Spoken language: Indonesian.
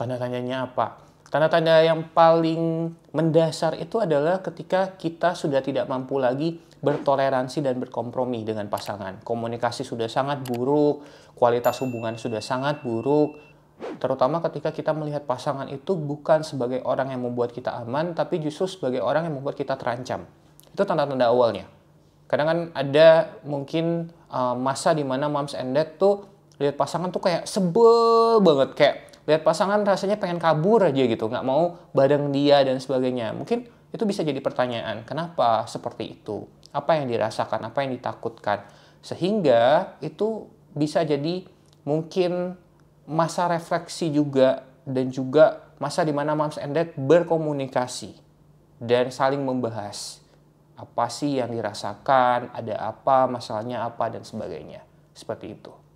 Tanda-tandanya apa? Tanda-tanda yang paling mendasar itu adalah ketika kita sudah tidak mampu lagi bertoleransi dan berkompromi dengan pasangan. Komunikasi sudah sangat buruk, kualitas hubungan sudah sangat buruk, terutama ketika kita melihat pasangan itu bukan sebagai orang yang membuat kita aman, tapi justru sebagai orang yang membuat kita terancam. Itu tanda-tanda awalnya. Kadang kan ada mungkin uh, masa mana moms and dad tuh lihat pasangan tuh kayak sebel banget, kayak lihat pasangan rasanya pengen kabur aja gitu nggak mau badang dia dan sebagainya mungkin itu bisa jadi pertanyaan kenapa seperti itu apa yang dirasakan apa yang ditakutkan sehingga itu bisa jadi mungkin masa refleksi juga dan juga masa di mana moms and dad berkomunikasi dan saling membahas apa sih yang dirasakan, ada apa, masalahnya apa, dan sebagainya. Seperti itu.